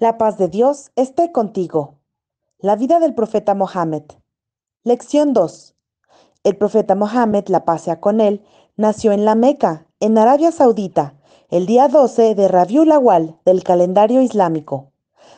La paz de Dios esté contigo. La vida del profeta Mohammed. Lección 2. El profeta Mohammed, la paz sea con él, nació en la Meca, en Arabia Saudita, el día 12 de Rabiul Awal del calendario islámico.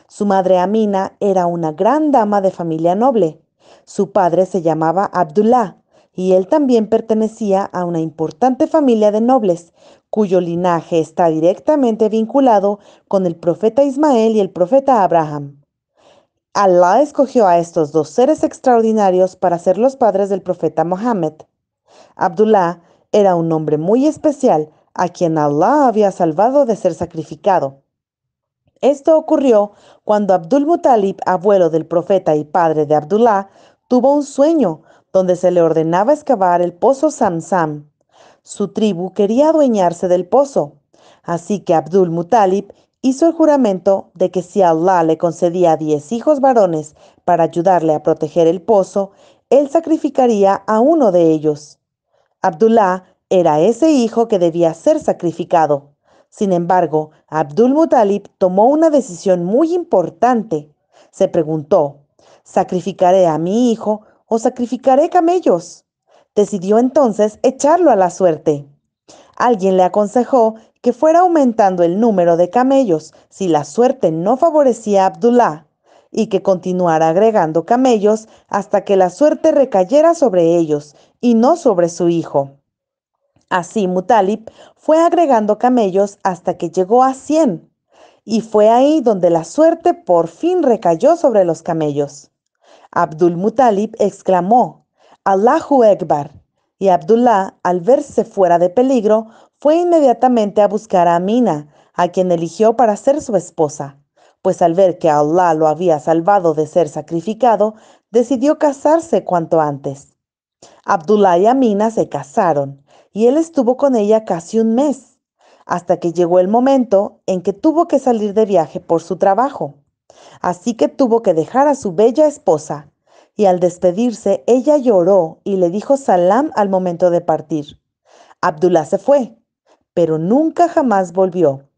Su madre Amina era una gran dama de familia noble. Su padre se llamaba Abdullah y él también pertenecía a una importante familia de nobles, cuyo linaje está directamente vinculado con el profeta Ismael y el profeta Abraham. Alá escogió a estos dos seres extraordinarios para ser los padres del profeta Mohammed. Abdullah era un hombre muy especial a quien Allah había salvado de ser sacrificado. Esto ocurrió cuando Abdul Mutalib, abuelo del profeta y padre de Abdullah, tuvo un sueño donde se le ordenaba excavar el pozo Samsam. Su tribu quería adueñarse del pozo, así que Abdul Mutalib hizo el juramento de que si Allah le concedía diez hijos varones para ayudarle a proteger el pozo, él sacrificaría a uno de ellos. Abdullah era ese hijo que debía ser sacrificado. Sin embargo, Abdul Mutalib tomó una decisión muy importante. Se preguntó, ¿sacrificaré a mi hijo o sacrificaré camellos? Decidió entonces echarlo a la suerte. Alguien le aconsejó que fuera aumentando el número de camellos si la suerte no favorecía a Abdullah y que continuara agregando camellos hasta que la suerte recayera sobre ellos y no sobre su hijo. Así Mutalib fue agregando camellos hasta que llegó a 100 y fue ahí donde la suerte por fin recayó sobre los camellos. Abdul Mutalib exclamó, Allahu Ekbar. Y Abdullah, al verse fuera de peligro, fue inmediatamente a buscar a Amina, a quien eligió para ser su esposa, pues al ver que Allah lo había salvado de ser sacrificado, decidió casarse cuanto antes. Abdullah y Amina se casaron, y él estuvo con ella casi un mes, hasta que llegó el momento en que tuvo que salir de viaje por su trabajo. Así que tuvo que dejar a su bella esposa y al despedirse, ella lloró y le dijo salam al momento de partir. Abdullah se fue, pero nunca jamás volvió.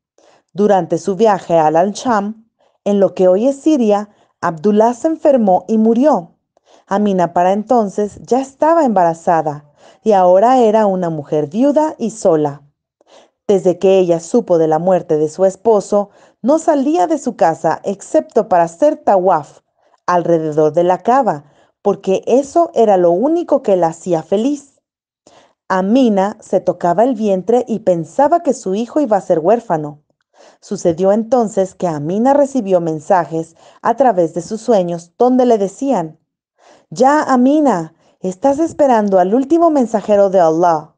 Durante su viaje al Al-Sham, en lo que hoy es Siria, Abdullah se enfermó y murió. Amina para entonces ya estaba embarazada y ahora era una mujer viuda y sola. Desde que ella supo de la muerte de su esposo, no salía de su casa excepto para hacer tawaf alrededor de la cava, porque eso era lo único que la hacía feliz. Amina se tocaba el vientre y pensaba que su hijo iba a ser huérfano. Sucedió entonces que Amina recibió mensajes a través de sus sueños donde le decían, Ya Amina, estás esperando al último mensajero de Allah.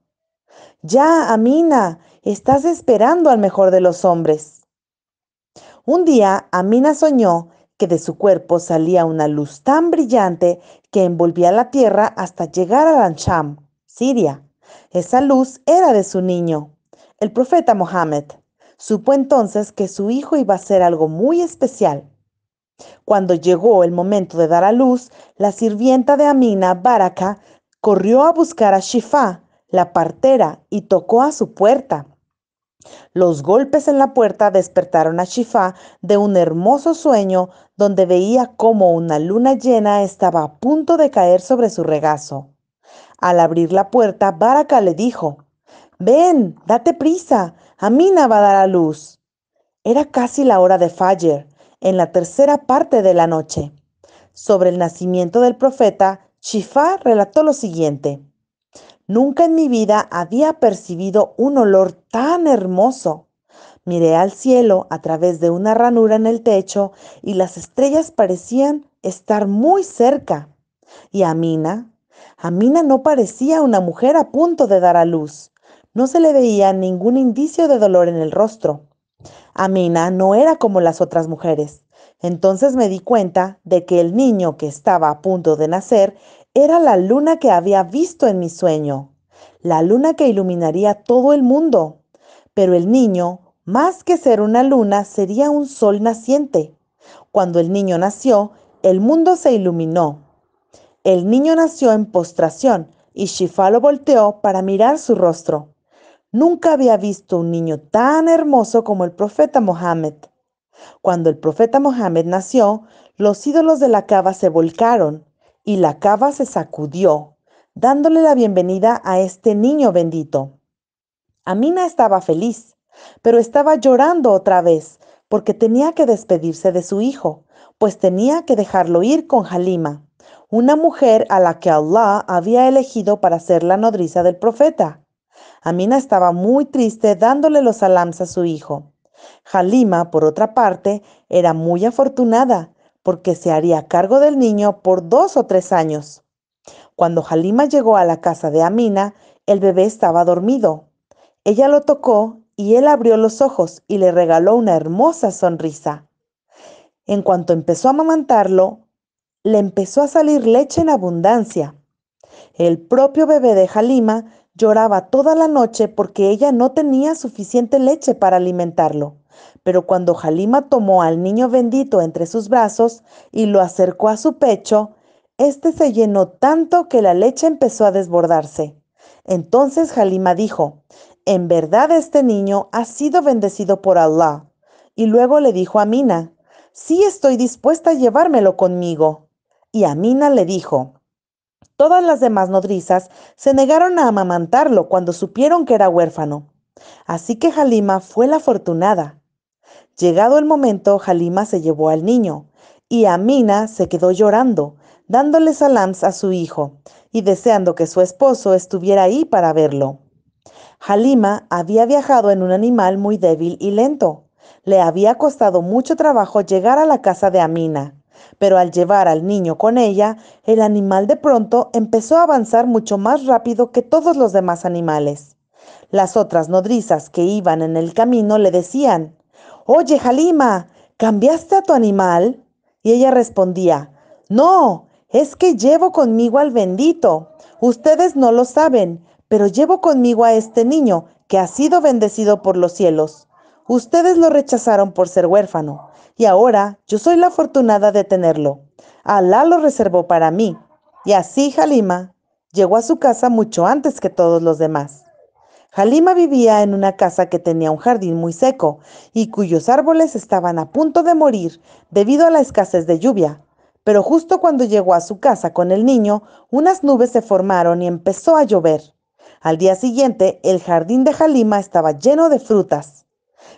Ya Amina, estás esperando al mejor de los hombres. Un día Amina soñó que de su cuerpo salía una luz tan brillante que envolvía la tierra hasta llegar a Lancham, Siria. Esa luz era de su niño, el profeta Mohammed. Supo entonces que su hijo iba a ser algo muy especial. Cuando llegó el momento de dar a luz, la sirvienta de Amina, Baraka, corrió a buscar a Shifa, la partera, y tocó a su puerta. Los golpes en la puerta despertaron a Shifá de un hermoso sueño donde veía cómo una luna llena estaba a punto de caer sobre su regazo. Al abrir la puerta, Baraka le dijo, Ven, date prisa, Amina va a dar a luz. Era casi la hora de Fayer, en la tercera parte de la noche. Sobre el nacimiento del profeta, Shifá relató lo siguiente. Nunca en mi vida había percibido un olor tan hermoso. Miré al cielo a través de una ranura en el techo y las estrellas parecían estar muy cerca. Y Amina, Amina no parecía una mujer a punto de dar a luz. No se le veía ningún indicio de dolor en el rostro. Amina no era como las otras mujeres. Entonces me di cuenta de que el niño que estaba a punto de nacer era la luna que había visto en mi sueño, la luna que iluminaría todo el mundo. Pero el niño, más que ser una luna, sería un sol naciente. Cuando el niño nació, el mundo se iluminó. El niño nació en postración y Shifa lo volteó para mirar su rostro. Nunca había visto un niño tan hermoso como el profeta Mohammed. Cuando el profeta Mohammed nació, los ídolos de la cava se volcaron y la cava se sacudió, dándole la bienvenida a este niño bendito. Amina estaba feliz, pero estaba llorando otra vez, porque tenía que despedirse de su hijo, pues tenía que dejarlo ir con Halima, una mujer a la que Allah había elegido para ser la nodriza del profeta. Amina estaba muy triste dándole los salams a su hijo. Halima, por otra parte, era muy afortunada porque se haría cargo del niño por dos o tres años. Cuando Halima llegó a la casa de Amina, el bebé estaba dormido. Ella lo tocó y él abrió los ojos y le regaló una hermosa sonrisa. En cuanto empezó a amamantarlo, le empezó a salir leche en abundancia. El propio bebé de Halima Lloraba toda la noche porque ella no tenía suficiente leche para alimentarlo. Pero cuando Halima tomó al niño bendito entre sus brazos y lo acercó a su pecho, éste se llenó tanto que la leche empezó a desbordarse. Entonces Halima dijo, en verdad este niño ha sido bendecido por Allah. Y luego le dijo a Mina, sí estoy dispuesta a llevármelo conmigo. Y Amina le dijo, Todas las demás nodrizas se negaron a amamantarlo cuando supieron que era huérfano. Así que Halima fue la afortunada. Llegado el momento, Halima se llevó al niño y Amina se quedó llorando, dándole salams a su hijo y deseando que su esposo estuviera ahí para verlo. Halima había viajado en un animal muy débil y lento. Le había costado mucho trabajo llegar a la casa de Amina pero al llevar al niño con ella, el animal de pronto empezó a avanzar mucho más rápido que todos los demás animales. Las otras nodrizas que iban en el camino le decían, Oye, Jalima, ¿cambiaste a tu animal? Y ella respondía, No, es que llevo conmigo al bendito. Ustedes no lo saben, pero llevo conmigo a este niño que ha sido bendecido por los cielos. Ustedes lo rechazaron por ser huérfano, y ahora yo soy la afortunada de tenerlo. Alá lo reservó para mí. Y así Halima llegó a su casa mucho antes que todos los demás. Halima vivía en una casa que tenía un jardín muy seco y cuyos árboles estaban a punto de morir debido a la escasez de lluvia. Pero justo cuando llegó a su casa con el niño, unas nubes se formaron y empezó a llover. Al día siguiente, el jardín de Halima estaba lleno de frutas.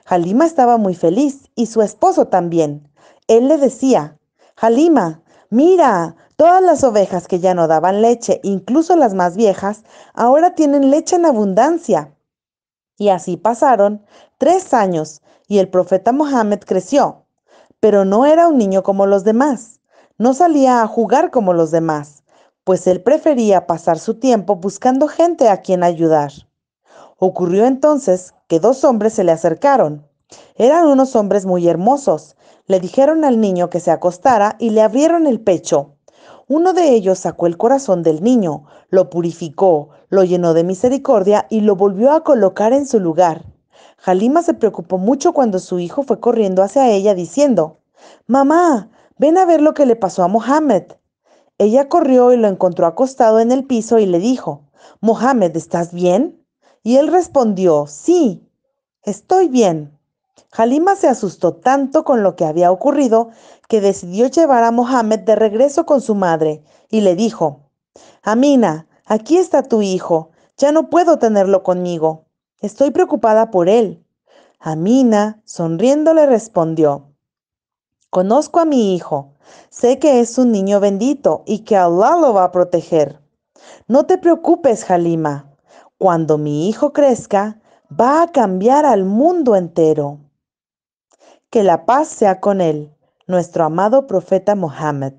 Halima estaba muy feliz y su esposo también. Él le decía, Halima, mira, todas las ovejas que ya no daban leche, incluso las más viejas, ahora tienen leche en abundancia. Y así pasaron tres años y el profeta Mohammed creció, pero no era un niño como los demás, no salía a jugar como los demás, pues él prefería pasar su tiempo buscando gente a quien ayudar. Ocurrió entonces que dos hombres se le acercaron. Eran unos hombres muy hermosos. Le dijeron al niño que se acostara y le abrieron el pecho. Uno de ellos sacó el corazón del niño, lo purificó, lo llenó de misericordia y lo volvió a colocar en su lugar. Halima se preocupó mucho cuando su hijo fue corriendo hacia ella diciendo, Mamá, ven a ver lo que le pasó a Mohammed. Ella corrió y lo encontró acostado en el piso y le dijo, Mohammed, ¿estás bien? Y él respondió, sí, estoy bien. Halima se asustó tanto con lo que había ocurrido que decidió llevar a Mohammed de regreso con su madre y le dijo, Amina, aquí está tu hijo, ya no puedo tenerlo conmigo, estoy preocupada por él. Amina, sonriendo, le respondió, Conozco a mi hijo, sé que es un niño bendito y que Allah lo va a proteger. No te preocupes, Halima, cuando mi hijo crezca, va a cambiar al mundo entero. Que la paz sea con él, nuestro amado profeta Mohammed.